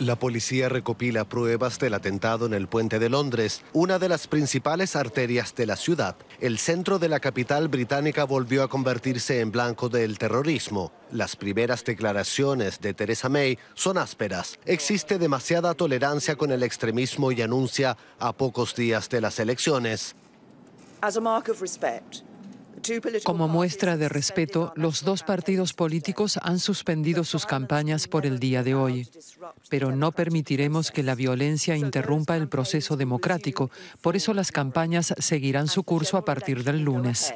La policía recopila pruebas del atentado en el puente de Londres, una de las principales arterias de la ciudad. El centro de la capital británica volvió a convertirse en blanco del terrorismo. Las primeras declaraciones de Theresa May son ásperas. Existe demasiada tolerancia con el extremismo y anuncia a pocos días de las elecciones. Como muestra de respeto, los dos partidos políticos han suspendido sus campañas por el día de hoy, pero no permitiremos que la violencia interrumpa el proceso democrático. Por eso las campañas seguirán su curso a partir del lunes.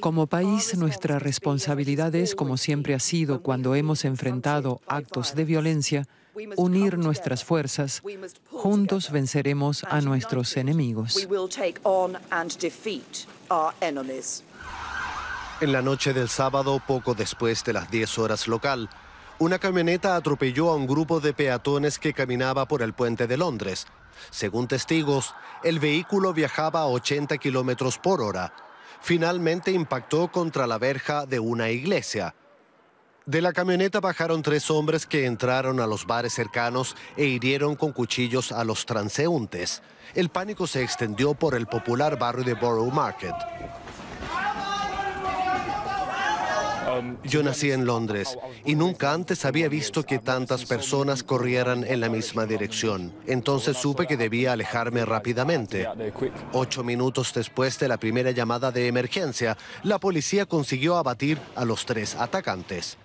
Como país, nuestra responsabilidad es, como siempre ha sido cuando hemos enfrentado actos de violencia, unir nuestras fuerzas. Juntos venceremos a nuestros enemigos. En la noche del sábado, poco después de las 10 horas local, una camioneta atropelló a un grupo de peatones que caminaba por el puente de Londres. Según testigos, el vehículo viajaba a 80 kilómetros por hora finalmente impactó contra la verja de una iglesia. De la camioneta bajaron tres hombres que entraron a los bares cercanos e hirieron con cuchillos a los transeúntes. El pánico se extendió por el popular barrio de Borough Market. Yo nací en Londres y nunca antes había visto que tantas personas corrieran en la misma dirección. Entonces supe que debía alejarme rápidamente. Ocho minutos después de la primera llamada de emergencia, la policía consiguió abatir a los tres atacantes.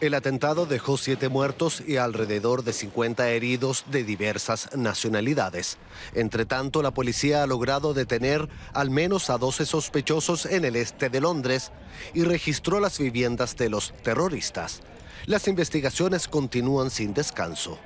El atentado dejó siete muertos y alrededor de 50 heridos de diversas nacionalidades. Entre tanto, la policía ha logrado detener al menos a 12 sospechosos en el este de Londres y registró las viviendas de los terroristas. Las investigaciones continúan sin descanso.